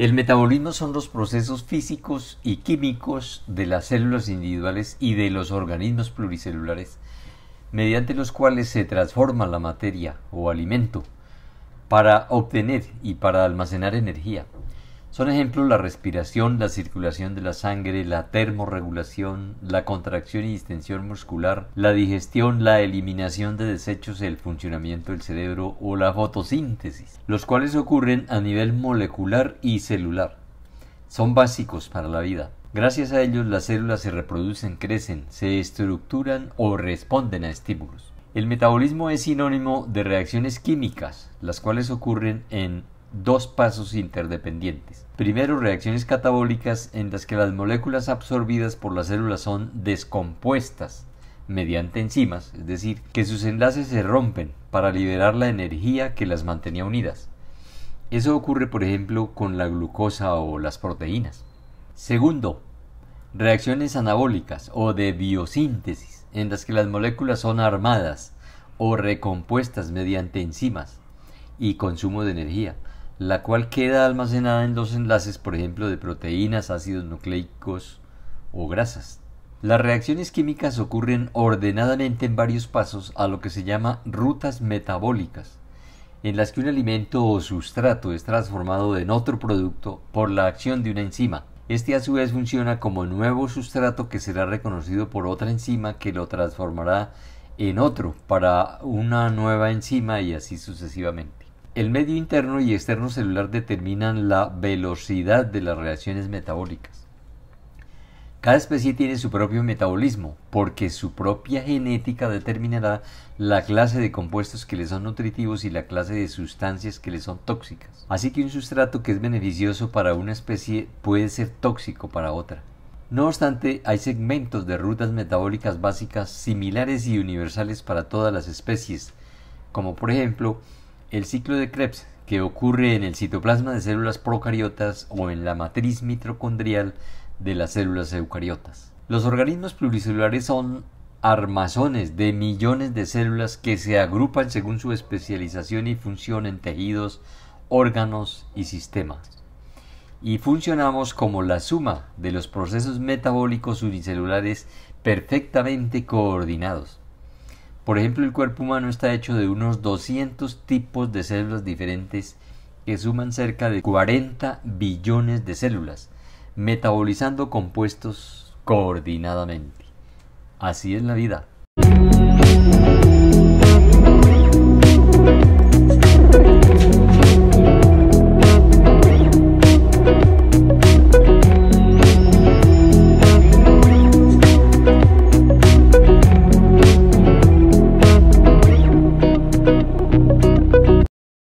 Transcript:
El metabolismo son los procesos físicos y químicos de las células individuales y de los organismos pluricelulares, mediante los cuales se transforma la materia o alimento para obtener y para almacenar energía. Son ejemplos la respiración, la circulación de la sangre, la termorregulación, la contracción y distensión muscular, la digestión, la eliminación de desechos, el funcionamiento del cerebro o la fotosíntesis, los cuales ocurren a nivel molecular y celular. Son básicos para la vida. Gracias a ellos las células se reproducen, crecen, se estructuran o responden a estímulos. El metabolismo es sinónimo de reacciones químicas, las cuales ocurren en dos pasos interdependientes. Primero, reacciones catabólicas en las que las moléculas absorbidas por las células son descompuestas mediante enzimas, es decir, que sus enlaces se rompen para liberar la energía que las mantenía unidas. Eso ocurre, por ejemplo, con la glucosa o las proteínas. Segundo, reacciones anabólicas o de biosíntesis, en las que las moléculas son armadas o recompuestas mediante enzimas y consumo de energía la cual queda almacenada en los enlaces, por ejemplo, de proteínas, ácidos nucleicos o grasas. Las reacciones químicas ocurren ordenadamente en varios pasos a lo que se llama rutas metabólicas, en las que un alimento o sustrato es transformado en otro producto por la acción de una enzima. Este a su vez funciona como nuevo sustrato que será reconocido por otra enzima que lo transformará en otro para una nueva enzima y así sucesivamente. El medio interno y externo celular determinan la velocidad de las reacciones metabólicas. Cada especie tiene su propio metabolismo, porque su propia genética determinará la clase de compuestos que le son nutritivos y la clase de sustancias que le son tóxicas. Así que un sustrato que es beneficioso para una especie puede ser tóxico para otra. No obstante, hay segmentos de rutas metabólicas básicas similares y universales para todas las especies, como por ejemplo el ciclo de Krebs, que ocurre en el citoplasma de células procariotas o en la matriz mitocondrial de las células eucariotas. Los organismos pluricelulares son armazones de millones de células que se agrupan según su especialización y función en tejidos, órganos y sistemas. Y funcionamos como la suma de los procesos metabólicos unicelulares perfectamente coordinados. Por ejemplo, el cuerpo humano está hecho de unos 200 tipos de células diferentes que suman cerca de 40 billones de células, metabolizando compuestos coordinadamente. Así es la vida.